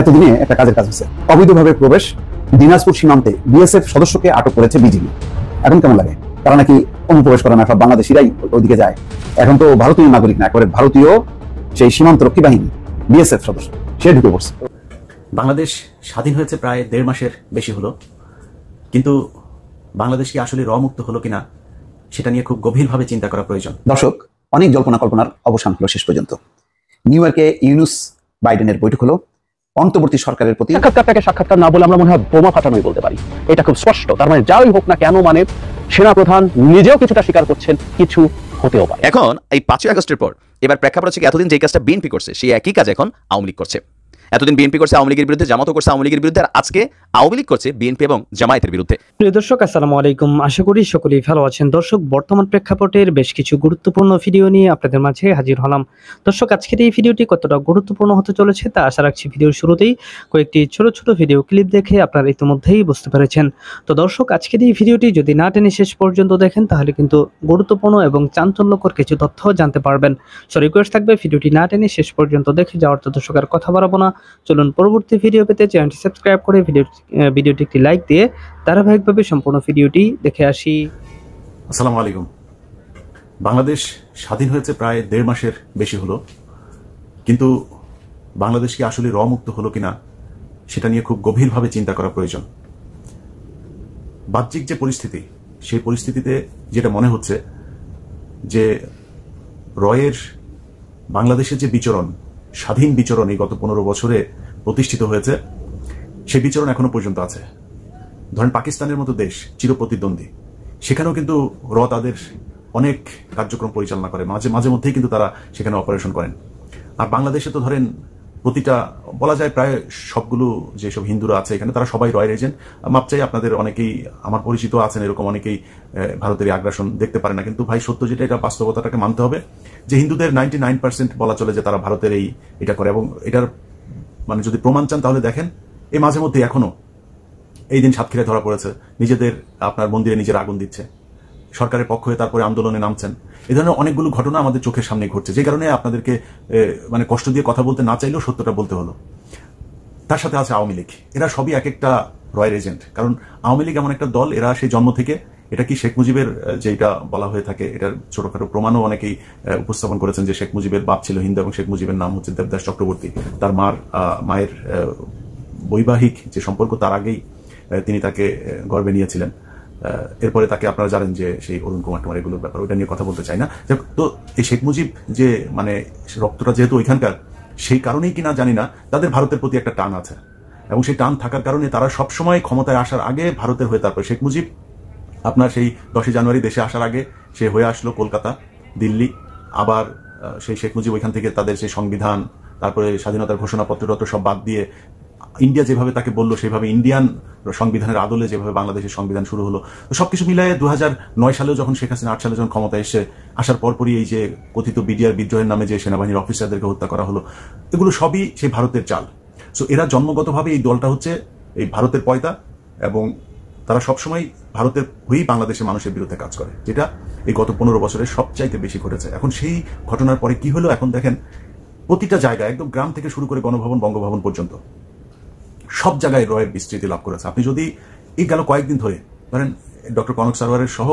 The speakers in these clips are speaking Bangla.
এতদিনে একটা কাজের কাজ হচ্ছে অবৈধভাবে প্রবেশ দিনাজপুর সীমান্তে বিএসএফ সদস্যকে আটক করেছে বিজিবি এখন কেমন লাগে তারা নাকি অনুপ্রবেশ করে না সব বাংলাদেশিরাই ওইদিকে যায় এখন তো ভারতীয় নাগরিক না করে ভারতীয় সেই সীমান্ত রক্ষী বাহিনী বিএসএফ সদস্য সে ঢুকে পড়ছে বাংলাদেশ স্বাধীন হয়েছে প্রায় দেড় মাসের বেশি হলো কিন্তু বাংলাদেশ কি আসলে রমুক্ত হলো কিনা সেটা নিয়ে খুব গভীরভাবে চিন্তা করা প্রয়োজন দর্শক অনেক জল্পনা কল্পনার অবসান হলো শেষ পর্যন্ত নিউ ইয়র্কে ইউনুস বাইডেনের বৈঠক হলো অন্তর্বর্তী সরকারের প্রতি সাক্ষাৎকারটাকে সাক্ষাৎকার না বলে আমরা মনে হয় বোমা ফাটানোই বলতে পারি এটা খুব স্পষ্ট তার মানে যাই হোক না কেন মানে সেনাপ্রধান নিজেও কিছুটা স্বীকার করছেন কিছু হতেও পারে এখন এই পাঁচই আগস্টের পর এবার প্রেক্ষাপট হচ্ছে এতদিন যে কাজটা বিএনপি করছে সেই একই কাজ এখন আওয়ামী লীগ করছে এতদিন বিএনপি করছে আওয়ামী লীগের বিরুদ্ধে জামাতও করছে আওয়ামী লীগের বিরুদ্ধে আর আজকে আওয়ামী লীগ করছে বিএনপি এবং জামায়াতের বিরুদ্ধে প্রিয় দর্শক আসসালামু আলাইকুম আশা করি সকলেই ভালো আছেন দর্শক বর্তমান প্রেক্ষাপটের বেশ কিছু গুরুত্বপূর্ণ ভিডিও নিয়ে আপনাদের মাঝে হাজির হলাম দর্শক আজকের এই ভিডিওটি কতটা গুরুত্বপূর্ণ হতে চলেছে তা আশা রাখছি ভিডিওর শুরুতেই কয়েকটি ছোট ছোট ভিডিও ক্লিপ দেখে আপনারা ইতিমধ্যেই বুঝতে পেরেছেন তো দর্শক আজকের এই ভিডিওটি যদি না টেনে শেষ পর্যন্ত দেখেন তাহলে কিন্তু গুরুত্বপূর্ণ এবং চাঞ্চল্যকর কিছু তথ্য জানতে পারবেন সরি রিকোয়েস্ট থাকবে ভিডিওটি না টেনে শেষ পর্যন্ত দেখে যাওয়ার তো দর্শক আর কথা বাড়াবো না চলুন পরবর্তী ভিডিও পেতে চ্যানেলটি সাবস্ক্রাইব করে ভিডিও ভিডিওটি একটি লাইক দিয়ে ধারাবাহিকভাবে সম্পূর্ণ ভিডিওটি দেখে আসি আসসালামু আলাইকুম বাংলাদেশ স্বাধীন হয়েছে প্রায় দেড় মাসের বেশি হলো কিন্তু বাংলাদেশ কি আসলে র মুক্ত হলো কিনা সেটা নিয়ে খুব গভীরভাবে চিন্তা করা প্রয়োজন বাহ্যিক যে পরিস্থিতি সেই পরিস্থিতিতে যেটা মনে হচ্ছে যে রয়ের বাংলাদেশের যে বিচরণ স্বাধীন বিচরণ এই গত পনেরো বছরে প্রতিষ্ঠিত হয়েছে সেই বিচরণ এখনো পর্যন্ত আছে ধরেন পাকিস্তানের মতো দেশ চিরপ্রতিদ্বন্দ্বী সেখানেও কিন্তু র তাদের অনেক কার্যক্রম পরিচালনা করে মাঝে মাঝে মধ্যেই কিন্তু তারা সেখানে অপারেশন করেন আর বাংলাদেশে তো ধরেন প্রতিটা বলা যায় প্রায় সবগুলো যেসব হিন্দুরা আছে এখানে তারা সবাই রয়ের এজেন্ট মাপ চাই আপনাদের অনেকেই আমার পরিচিত আছেন এরকম অনেকেই ভারতের আগ্রাসন দেখতে পারে না কিন্তু ভাই সত্য যেটা এটা বাস্তবতাটাকে মানতে হবে যে হিন্দুদের নাইনটি নাইন পার্সেন্ট বলা চলে যে তারা ভারতের এই এটা করে এবং এটার মানে যদি প্রমাণ চান তাহলে দেখেন এই মাঝে মধ্যে এখনও এই দিন সাতক্ষীরা ধরা পড়েছে নিজেদের আপনার মন্দিরে নিজের আগুন দিচ্ছে সরকারের পক্ষ হয়ে তারপরে আন্দোলনে নামছেন এ ধরনের অনেকগুলো ঘটনা আমাদের চোখের সামনে ঘটছে যে কারণে আপনাদেরকে মানে কষ্ট দিয়ে কথা বলতে না চাইলেও সত্যটা বলতে হলো তার সাথে আছে আওয়ামী লীগ এরা সবই এক একটা রয়্যাল এজেন্ট কারণ আওয়ামী লীগ এমন একটা দল এরা সেই জন্ম থেকে এটা কি শেখ মুজিবের যেটা বলা হয়ে থাকে এটার ছোটখাটো প্রমাণও অনেকেই উপস্থাপন করেছেন যে শেখ মুজিবের বাপ ছিল হিন্দু এবং শেখ মুজিবের নাম হচ্ছে দেবদাস চক্রবর্তী তার মার মায়ের বৈবাহিক যে সম্পর্ক তার আগেই তিনি তাকে গর্বে নিয়েছিলেন এরপরে তাকে আপনারা জানেন যে সেই অরুণ কুমার টুমার এগুলোর ব্যাপার ওইটা নিয়ে কথা বলতে চাই না তো এই শেখ মুজিব যে মানে রক্তটা যেহেতু ওইখানকার সেই কারণেই কিনা জানি না তাদের ভারতের প্রতি একটা টান আছে এবং সেই টান থাকার কারণে তারা সবসময় ক্ষমতায় আসার আগে ভারতের হয়ে তারপর শেখ মুজিব আপনার সেই দশই জানুয়ারি দেশে আসার আগে সে হয়ে আসলো কলকাতা দিল্লি আবার সেই শেখ মুজিব ওইখান থেকে তাদের সেই সংবিধান তারপরে স্বাধীনতার ঘোষণাপত্র সব বাদ দিয়ে ইন্ডিয়া যেভাবে তাকে বলল সেভাবে ইন্ডিয়ান সংবিধানের আদলে যেভাবে বাংলাদেশের সংবিধান শুরু হলো তো সবকিছু মিলায় দু নয় সালেও যখন শেখ হাসিনা আট সালে যখন ক্ষমতা এসে আসার পরপরই এই যে কথিত বিডিআর বিদ্রোহের নামে যে সেনাবাহিনীর অফিসারদেরকে হত্যা করা হলো এগুলো সবই সেই ভারতের চাল সো এরা জন্মগতভাবে এই দলটা হচ্ছে এই ভারতের পয়তা এবং তারা সবসময় ভারতের হয়েই বাংলাদেশের মানুষের বিরুদ্ধে কাজ করে যেটা এই গত পনেরো বছরে সবচাইতে বেশি ঘটেছে এখন সেই ঘটনার পরে কি হলো এখন দেখেন প্রতিটা জায়গা একদম গ্রাম থেকে শুরু করে গণভবন বঙ্গভবন পর্যন্ত সব জায়গায় রয়ের বিস্তৃতি লাভ করেছে আপনি যদি এই গেল কয়েকদিন ধরে ধরেন ডক্টর কনক সারোয়ারের সহ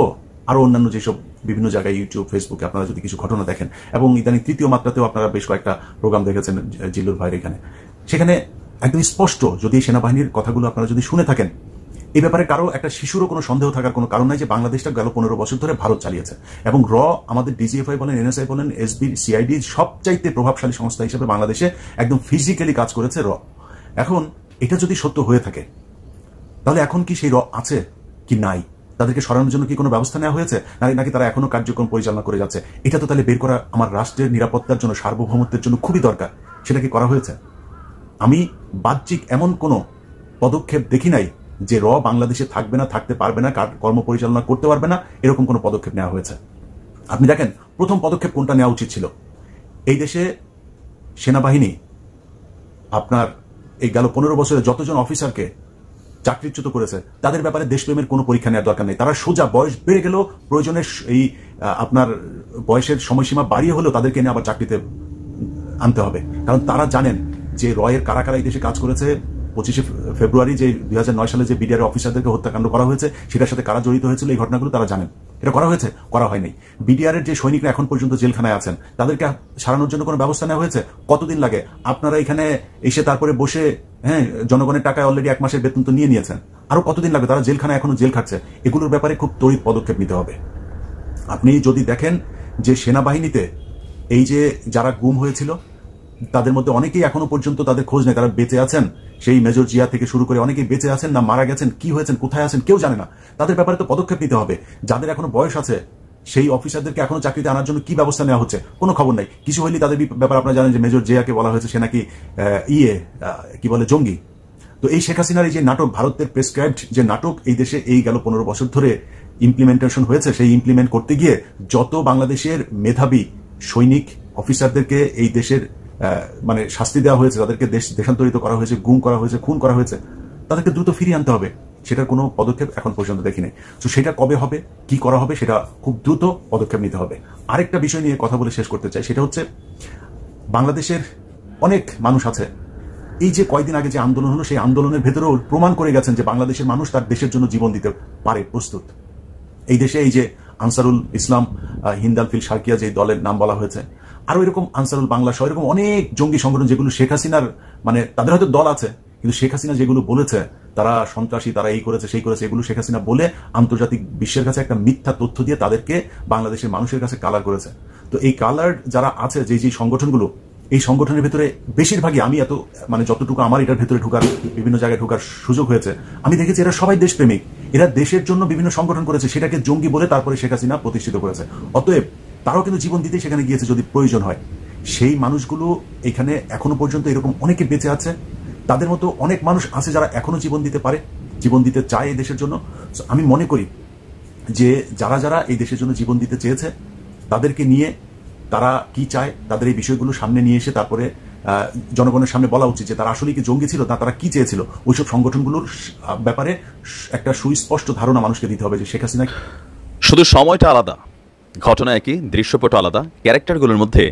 আরও অন্যান্য যেসব বিভিন্ন জায়গায় ইউটিউব ফেসবুকে আপনারা যদি কিছু ঘটনা দেখেন এবং ইদানিং তৃতীয় মাত্রাতেও আপনারা বেশ কয়েকটা প্রোগ্রাম দেখেছেন জিল্লুর ভাইয়ের এখানে সেখানে একদম স্পষ্ট যদি সেনাবাহিনীর কথাগুলো আপনারা যদি শুনে থাকেন এই ব্যাপারে কারো একটা শিশুরও কোনো সন্দেহ থাকার কোনো কারণ নাই যে বাংলাদেশটা গেল পনেরো বছর ধরে ভারত চালিয়েছে এবং র আমাদের ডিজিএফআই বলেন এনএসআই বলেন এসবি সিআইডি সবচাইতে প্রভাবশালী সংস্থা হিসেবে বাংলাদেশে একদম ফিজিক্যালি কাজ করেছে র এখন এটা যদি সত্য হয়ে থাকে তাহলে এখন কি সেই র আছে কি নাই তাদেরকে সরানোর জন্য কি কোনো ব্যবস্থা নেওয়া হয়েছে নাকি নাকি তারা এখনো কার্যক্রম পরিচালনা করে যাচ্ছে এটা তো তাহলে বের করা আমার রাষ্ট্রের নিরাপত্তার জন্য সার্বভৌমত্বের জন্য খুবই দরকার সেটা কি করা হয়েছে আমি বাহ্যিক এমন কোনো পদক্ষেপ দেখি নাই যে র বাংলাদেশে থাকবে না থাকতে পারবে না কর্ম পরিচালনা করতে পারবে না এরকম কোনো পদক্ষেপ নেওয়া হয়েছে আপনি দেখেন প্রথম পদক্ষেপ কোনটা নেওয়া উচিত ছিল এই দেশে সেনাবাহিনী আপনার এই গেল পনেরো বছরে যতজন অফিসারকে চাকরিচ্যুত করেছে তাদের ব্যাপারে দেশপ্রেমের কোনো পরীক্ষা নেওয়ার দরকার নেই তারা সোজা বয়স বেড়ে গেল প্রয়োজনে এই আপনার বয়সের সময়সীমা বাড়িয়ে হলেও তাদেরকে নিয়ে আবার চাকরিতে আনতে হবে কারণ তারা জানেন যে রয়ের কারা কারা এই দেশে কাজ করেছে পঁচিশে ফেব্রুয়ারি যে দুই সালে যে বিডিআর অফিসারদেরকে হত্যাকাণ্ড করা হয়েছে সেটার সাথে কারা জড়িত হয়েছিল এই ঘটনাগুলো তারা জানেন এটা করা হয়েছে করা হয়নি বিডিআর এর যে সৈনিকরা এখন পর্যন্ত জেলখানায় আছেন তাদেরকে সারানোর জন্য কোনো ব্যবস্থা নেওয়া হয়েছে কতদিন লাগে আপনারা এখানে এসে তারপরে বসে হ্যাঁ জনগণের টাকায় অলরেডি এক মাসের বেতন তো নিয়ে নিয়েছেন আরো কতদিন লাগবে তারা জেলখানায় এখনো জেল খাচ্ছে এগুলোর ব্যাপারে খুব তড়িৎ পদক্ষেপ নিতে হবে আপনি যদি দেখেন যে সেনাবাহিনীতে এই যে যারা গুম হয়েছিল তাদের মধ্যে অনেকেই এখনো পর্যন্ত তাদের খোঁজ নেই তারা বেঁচে আছেন সেই মেজর জিয়া থেকে শুরু করে অনেকেই বেঁচে আছেন না মারা গেছেন কি হয়েছেন কোথায় আছেন কেউ জানে না তাদের ব্যাপারে তো পদক্ষেপ নিতে হবে যাদের এখনো বয়স আছে সেই অফিসারদেরকে এখনো চাকরিতে আনার জন্য কি ব্যবস্থা নেওয়া হচ্ছে কোনো খবর নাই কিছু হইলে তাদের ব্যাপারে আপনারা জানেন যে মেজর জিয়াকে বলা হয়েছে সে নাকি ইয়ে কি বলে জঙ্গি তো এই শেখ হাসিনার এই যে নাটক ভারতের প্রেসক্রাইবড যে নাটক এই দেশে এই গেল পনেরো বছর ধরে ইমপ্লিমেন্টেশন হয়েছে সেই ইমপ্লিমেন্ট করতে গিয়ে যত বাংলাদেশের মেধাবী সৈনিক অফিসারদেরকে এই দেশের মানে শাস্তি দেওয়া হয়েছে তাদেরকে দেশ দেশান্তরিত করা হয়েছে গুম করা হয়েছে খুন করা হয়েছে তাদেরকে দ্রুত ফিরিয়ে আনতে হবে সেটার কোনো পদক্ষেপ এখন পর্যন্ত দেখিনি তো সেটা কবে হবে কি করা হবে সেটা খুব দ্রুত পদক্ষেপ নিতে হবে আরেকটা বিষয় নিয়ে কথা বলে শেষ করতে চাই সেটা হচ্ছে বাংলাদেশের অনেক মানুষ আছে এই যে কয়দিন আগে যে আন্দোলন হলো সেই আন্দোলনের ভেতরেও প্রমাণ করে গেছেন যে বাংলাদেশের মানুষ তার দেশের জন্য জীবন দিতে পারে প্রস্তুত এই দেশে এই যে আনসারুল ইসলাম হিন্দালফিল সার্কিয়া যে দলের নাম বলা হয়েছে আরো এরকম আনসারুল বাংলা সহ এরকম অনেক জঙ্গি সংগঠন যেগুলো শেখ হাসিনার মানে তাদের হয়তো দল আছে কিন্তু শেখ হাসিনা যেগুলো বলেছে তারা সন্ত্রাসী তারা এই করেছে সেই করেছে এগুলো শেখ হাসিনা বলে আন্তর্জাতিক বিশ্বের কাছে একটা মিথ্যা তথ্য দিয়ে তাদেরকে বাংলাদেশের মানুষের কাছে কালার করেছে তো এই কালার যারা আছে যে যে সংগঠনগুলো এই সংগঠনের ভেতরে বেশিরভাগই আমি এত মানে যতটুকু আমার এটার ভেতরে ঢুকার বিভিন্ন জায়গায় ঢুকার সুযোগ হয়েছে আমি দেখেছি এরা সবাই দেশপ্রেমিক এরা দেশের জন্য বিভিন্ন সংগঠন করেছে সেটাকে জঙ্গি বলে তারপরে শেখ হাসিনা প্রতিষ্ঠিত করেছে অতএব তারাও কিন্তু জীবন দিতে সেখানে গিয়েছে যদি প্রয়োজন হয় সেই মানুষগুলো এখানে এখনো পর্যন্ত এরকম অনেকে বেঁচে আছে তাদের মতো অনেক মানুষ আছে যারা এখনো জীবন দিতে পারে জীবন দিতে চায় এই দেশের জন্য আমি মনে করি যে যারা যারা এই দেশের জন্য জীবন দিতে চেয়েছে তাদেরকে নিয়ে তারা কি চায় তাদের এই বিষয়গুলো সামনে নিয়ে এসে তারপরে জনগণের সামনে বলা উচিত যে তারা আসলে কি জঙ্গি ছিল না তারা কি চেয়েছিল ওইসব সংগঠনগুলোর ব্যাপারে একটা সুস্পষ্ট ধারণা মানুষকে দিতে হবে যে শেখ হাসিনা শুধু সময়টা আলাদা ঘটনা একই দৃশ্যপট আলাদা ক্যারেক্টারগুলোর মধ্যে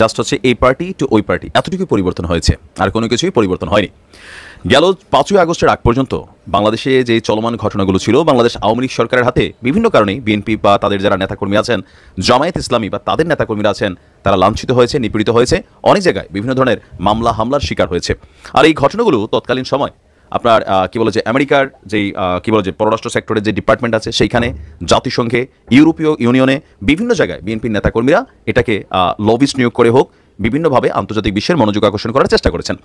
জাস্ট হচ্ছে এই পার্টি টু ওই পার্টি এতটুকু পরিবর্তন হয়েছে আর কোনো কিছুই পরিবর্তন হয়নি গেল পাঁচই আগস্টের আগ পর্যন্ত বাংলাদেশে যে চলমান ঘটনাগুলো ছিল বাংলাদেশ আওয়ামী লীগ সরকারের হাতে বিভিন্ন কারণে বিএনপি বা তাদের যারা নেতাকর্মী আছেন জামায়াত ইসলামী বা তাদের নেতাকর্মীরা আছেন তারা লাঞ্ছিত হয়েছে নিপীড়িত হয়েছে অনেক জায়গায় বিভিন্ন ধরনের মামলা হামলার শিকার হয়েছে আর এই ঘটনাগুলো তৎকালীন সময় আপনার কি বলে যে আমেরিকার যেই কি বলে যে পররাষ্ট্র সেক্টরের যে ডিপার্টমেন্ট আছে সেইখানে জাতিসংঘে ইউরোপীয় ইউনিয়নে বিভিন্ন জায়গায় বিএনপির নেতাকর্মীরা এটাকে লবিস নিয়োগ করে হোক বিভিন্নভাবে আন্তর্জাতিক বিশ্বের মনোযোগ আকর্ষণ করার চেষ্টা করেছেন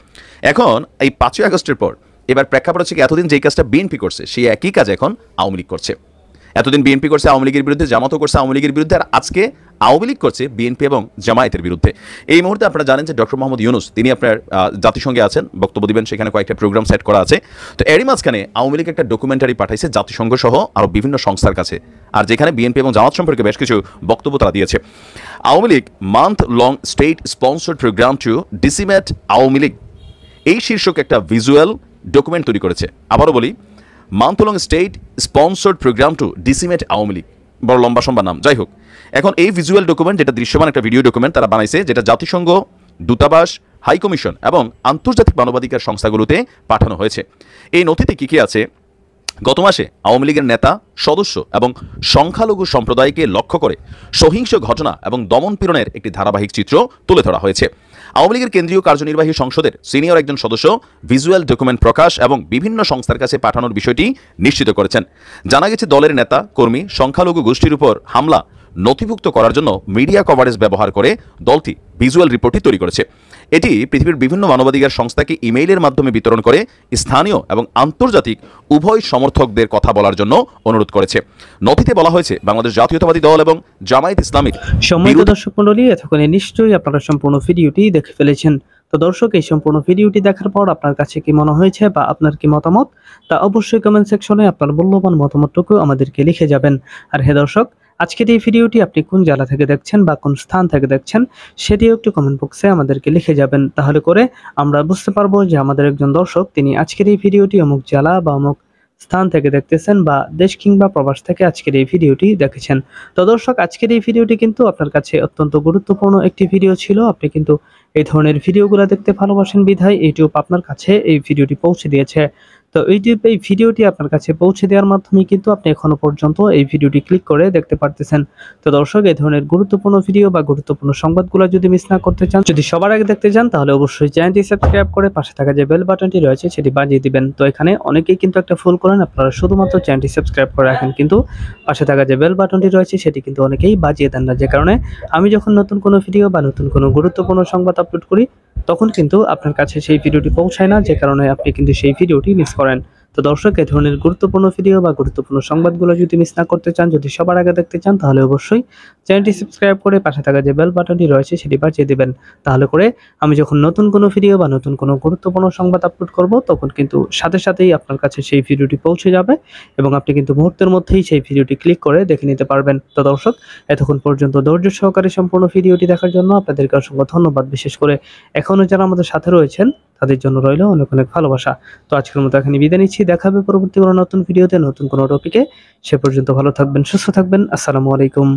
এখন এই পাঁচই আগস্টের পর এবার প্রেক্ষাপট হচ্ছে কি এতদিন যেই কাজটা বিএনপি করছে সেই একই কাজ এখন আওয়ামী লীগ করছে এতদিন বিএনপি করছে আওয়ামী লীগের বিরুদ্ধে জামাতও করছে আওয়ামী লীগের বিরুদ্ধে আর আজকে আওয়ামী লীগ করছে বিএনপি এবং জামায়াতের বিরুদ্ধে এই মুহূর্তে আপনারা জানেন যে ডক্টর মোহাম্মদ ইউনুস তিনি আপনার জাতিসংঘে আছেন বক্তব্য দিবেন সেখানে কয়েকটা প্রোগ্রাম সেট করা আছে তো এরই মাঝখানে আওয়ামী লীগ একটা ডকুমেন্টারি পাঠাইছে জাতিসংঘ সহ আরও বিভিন্ন সংস্থার কাছে আর যেখানে বিএনপি এবং জামাত সম্পর্কে বেশ কিছু বক্তব্য তারা দিয়েছে Awami League month long state sponsored program to decimate Awami League এই শীর্ষক একটা ভিজুয়াল ডকুমেন্ট তৈরি করেছে আবারও বলি month long state sponsored program to decimate Awami League বড় লম্বা সম্বা নাম যাই হোক এখন এই ভিজুয়াল ডকুমেন্ট যেটা দৃশ্যমান একটা ভিডিও ডকুমেন্ট তারা বানাইছে যেটা জাতিসংঘ দূতাবাস হাই কমিশন এবং আন্তর্জাতিক মানবাধিকার সংস্থাগুলোতে পাঠানো হয়েছে এই নথিতে কী কী আছে গত মাসে আওয়ামী লীগের নেতা সদস্য এবং সংখ্যালঘু সম্প্রদায়কে লক্ষ্য করে সহিংস ঘটনা এবং দমনপীড়নের একটি ধারাবাহিক চিত্র তুলে ধরা হয়েছে আওয়ামী লীগের কেন্দ্রীয় কার্যনির্বাহী সংসদের সিনিয়র একজন সদস্য ভিজুয়াল ডকুমেন্ট প্রকাশ এবং বিভিন্ন সংস্থার কাছে পাঠানোর বিষয়টি নিশ্চিত করেছেন জানা গেছে দলের নেতা কর্মী সংখ্যালঘু গোষ্ঠীর উপর হামলা নথিভুক্ত করার জন্য মিডিয়া কভারেজ ব্যবহার করে দলটি ভিজুয়াল রিপোর্টটি তৈরি করেছে এটি পৃথিবীর বিভিন্ন মানবাধিকার সংস্থাকে ইমেইলের মাধ্যমে বিতরণ করে স্থানীয় এবং আন্তর্জাতিক উভয় সমর্থকদের কথা বলার জন্য অনুরোধ করেছে নথিতে বলা হয়েছে বাংলাদেশ জাতীয়তাবাদী দল এবং জামায়াত ইসলামিক সম্মানিত দর্শক মণ্ডলী এতক্ষণে নিশ্চয়ই আপনারা সম্পূর্ণ ভিডিওটি দেখে ফেলেছেন তো দর্শক এই সম্পূর্ণ ভিডিওটি দেখার পর আপনার কাছে কি মনে হয়েছে বা আপনার কি মতামত তা অবশ্যই কমেন্ট সেকশনে আপনার মূল্যবান মতামতটুকু আমাদেরকে লিখে যাবেন আর হে দর্শক আজকের এই ভিডিওটি আপনি কোন জেলা থেকে দেখছেন বা কোন স্থান থেকে দেখছেন সেটিও একটু কমেন্ট বক্সে আমাদেরকে লিখে যাবেন তাহলে করে আমরা বুঝতে পারবো যে আমাদের একজন দর্শক তিনি আজকের এই ভিডিওটি অমুক জেলা বা অমুক স্থান থেকে দেখতেছেন বা দেশ কিংবা প্রবাস থেকে আজকের এই ভিডিওটি দেখেছেন তো দর্শক আজকের এই ভিডিওটি কিন্তু আপনার কাছে অত্যন্ত গুরুত্বপূর্ণ একটি ভিডিও ছিল আপনি কিন্তু এই ধরনের ভিডিওগুলো দেখতে ভালোবাসেন বিধায় ইউটিউব আপনার কাছে এই ভিডিওটি পৌঁছে দিয়েছে তো ইউটিউব এই ভিডিওটি আপনার কাছে পৌঁছে দেওয়ার মাধ্যমে কিন্তু আপনি এখনো পর্যন্ত এই ভিডিওটি ক্লিক করে দেখতে পারতেছেন তো দর্শক এই ধরনের গুরুত্বপূর্ণ ভিডিও বা গুরুত্বপূর্ণ সংবাদগুলো যদি মিস না করতে চান যদি সবার আগে দেখতে চান তাহলে অবশ্যই চ্যানেলটি সাবস্ক্রাইব করে পাশে থাকা যে বেল বাটনটি রয়েছে সেটি বাজিয়ে দিবেন তো এখানে অনেকেই কিন্তু একটা ফুল করেন আপনারা শুধুমাত্র চ্যানেলটি সাবস্ক্রাইব করে রাখেন কিন্তু পাশে থাকা যে বেল বাটনটি রয়েছে সেটি কিন্তু অনেকেই বাজিয়ে দেন না যে কারণে আমি যখন নতুন কোনো ভিডিও বা নতুন কোনো গুরুত্বপূর্ণ সংবাদ আপলোড করি তখন কিন্তু আপনার কাছে সেই ভিডিওটি পৌঁছায় না যে কারণে আপনি কিন্তু সেই ভিডিওটি মিস করেন তো দর্শক এ ধরনের গুরুত্বপূর্ণ ভিডিও বা গুরুত্বপূর্ণ সংবাদগুলো যদি মিস না করতে চান যদি সবার আগে দেখতে চান তাহলে অবশ্যই চ্যানেলটি সাবস্ক্রাইব করে পাশে থাকা যে বেল বাটনটি রয়েছে সেটি বাজিয়ে দেবেন তাহলে করে আমি যখন নতুন কোনো ভিডিও বা নতুন কোনো গুরুত্বপূর্ণ সংবাদ আপলোড করব তখন কিন্তু সাথে সাথেই আপনার কাছে সেই ভিডিওটি পৌঁছে যাবে এবং আপনি কিন্তু মুহূর্তের মধ্যেই সেই ভিডিওটি ক্লিক করে দেখে নিতে পারবেন তো দর্শক এতক্ষণ পর্যন্ত ধৈর্য সহকারে সম্পূর্ণ ভিডিওটি দেখার জন্য আপনাদেরকে অসংখ্য ধন্যবাদ বিশেষ করে এখনও যারা আমাদের সাথে রয়েছেন তাদের জন্য রইল অনেক অনেক ভালোবাসা তো আজকের মতো এখানে বিদায় নিচ্ছি দেখা হবে পরবর্তী কোনো নতুন ভিডিওতে নতুন কোনো টপিকে সে পর্যন্ত ভালো থাকবেন সুস্থ থাকবেন আসসালামু আলাইকুম